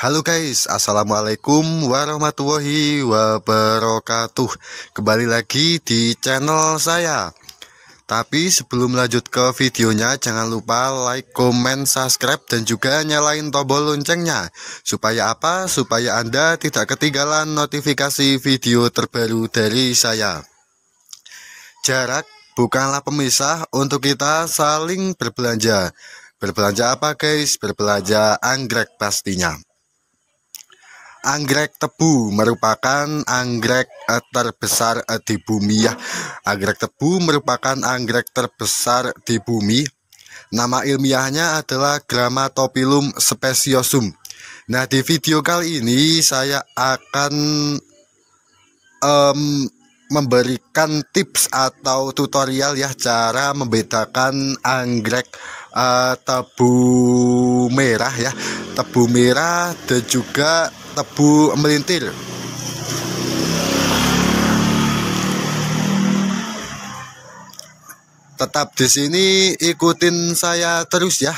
Halo guys, Assalamualaikum warahmatullahi wabarakatuh Kembali lagi di channel saya Tapi sebelum lanjut ke videonya Jangan lupa like, comment, subscribe Dan juga nyalain tombol loncengnya Supaya apa? Supaya Anda tidak ketinggalan notifikasi video terbaru dari saya Jarak bukanlah pemisah untuk kita saling berbelanja Berbelanja apa guys? Berbelanja anggrek pastinya Anggrek tebu merupakan anggrek eh, terbesar eh, di bumi ya. Anggrek tebu merupakan anggrek terbesar di bumi. Nama ilmiahnya adalah Gramatopilum speciosum. Nah, di video kali ini saya akan um, memberikan tips atau tutorial ya cara membedakan anggrek uh, tebu merah ya tebu merah dan juga tebu melintir tetap di sini ikutin saya terus ya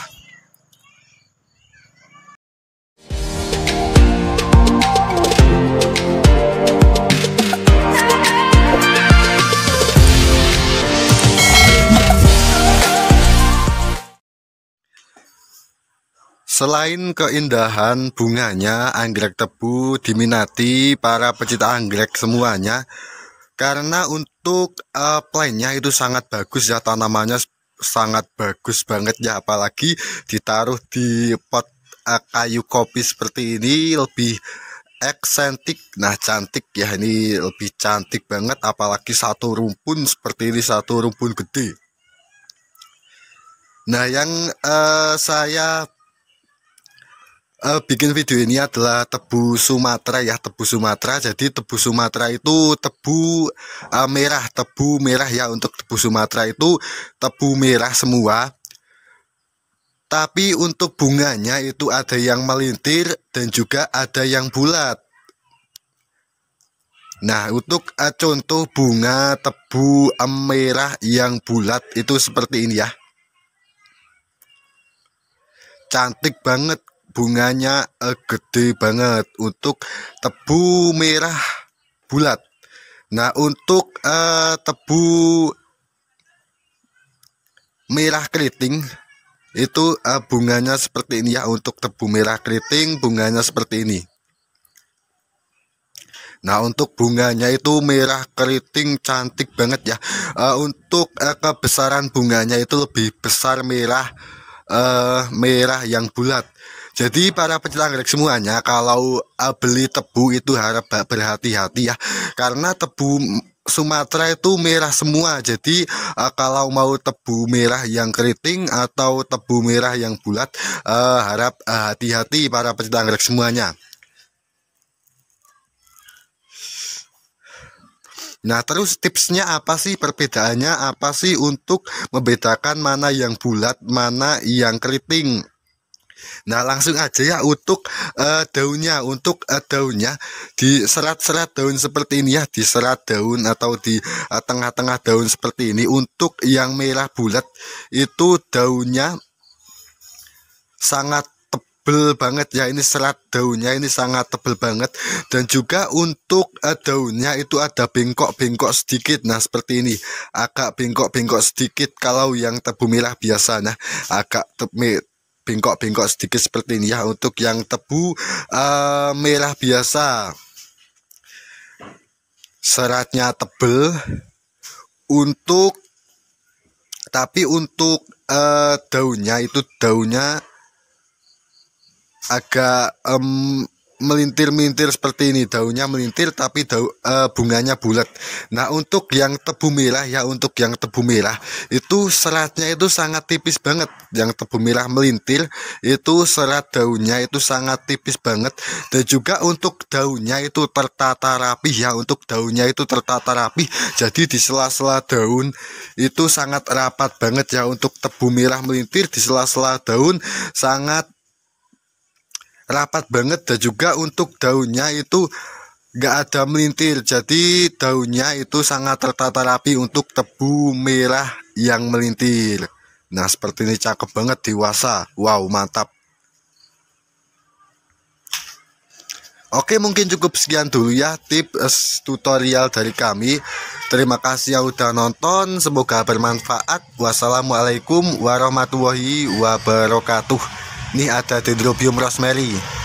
Selain keindahan bunganya, anggrek tebu diminati para pecinta anggrek semuanya karena untuk uh, plannya itu sangat bagus ya tanamannya sangat bagus banget ya apalagi ditaruh di pot uh, kayu kopi seperti ini lebih eksentik nah cantik ya ini lebih cantik banget apalagi satu rumpun seperti ini satu rumpun gede nah yang uh, saya uh, bikin video ini adalah tebu Sumatera ya tebu Sumatera jadi tebu Sumatera itu tebu uh, merah tebu merah ya untuk tebu Sumatera itu tebu merah semua tapi untuk bunganya itu ada yang melintir dan juga ada yang bulat Nah, untuk uh, contoh bunga tebu merah yang bulat itu seperti ini ya. Cantik banget bunganya eh, gede banget untuk tebu merah bulat. Nah, untuk eh, tebu merah keriting itu eh, bunganya seperti ini ya untuk tebu merah keriting bunganya seperti ini. Nah untuk bunganya itu merah keriting cantik banget ya. Uh, untuk uh, kebesaran bunganya itu lebih besar merah uh, merah yang bulat. Jadi para pecinta anggrek semuanya kalau uh, beli tebu itu harap berhati-hati ya karena tebu Sumatera itu merah semua. Jadi uh, kalau mau tebu merah yang keriting atau tebu merah yang bulat uh, harap hati-hati uh, para pecinta anggrek semuanya. Nah, terus tipsnya apa sih perbedaannya? Apa sih untuk membedakan mana yang bulat, mana yang keriting? Nah, langsung aja ya untuk uh, daunnya, untuk uh, daunnya di serat-serat daun seperti ini ya, di serat daun atau di eh, tengah-tengah uh, daun seperti ini untuk yang merah bulat itu daunnya sangat tebel banget ya ini serat daunnya ini sangat tebel banget dan juga untuk uh, daunnya itu ada bengkok-bengkok sedikit nah seperti ini agak bengkok-bengkok sedikit kalau yang tebu merah biasa nah, agak tebel bengkok-bengkok sedikit seperti ini ya untuk yang tebu uh, merah biasa seratnya tebel untuk tapi untuk uh, daunnya itu daunnya agak um, melintir-melintir seperti ini daunnya melintir tapi daun uh, eh, bunganya bulat nah untuk yang tebu merah ya untuk yang tebu merah itu seratnya itu sangat tipis banget yang tebu merah melintir itu serat daunnya itu sangat tipis banget dan juga untuk daunnya itu tertata rapi ya untuk daunnya itu tertata rapi jadi di sela-sela daun itu sangat rapat banget ya untuk tebu merah melintir di sela-sela daun sangat rapat banget dan juga untuk daunnya itu nggak ada melintir jadi daunnya itu sangat tertata rapi untuk tebu merah yang melintir nah seperti ini cakep banget dewasa wow mantap Oke mungkin cukup sekian dulu ya tips eh, tutorial dari kami Terima kasih yang udah nonton Semoga bermanfaat Wassalamualaikum warahmatullahi wabarakatuh ini ada Dendrobium rosemary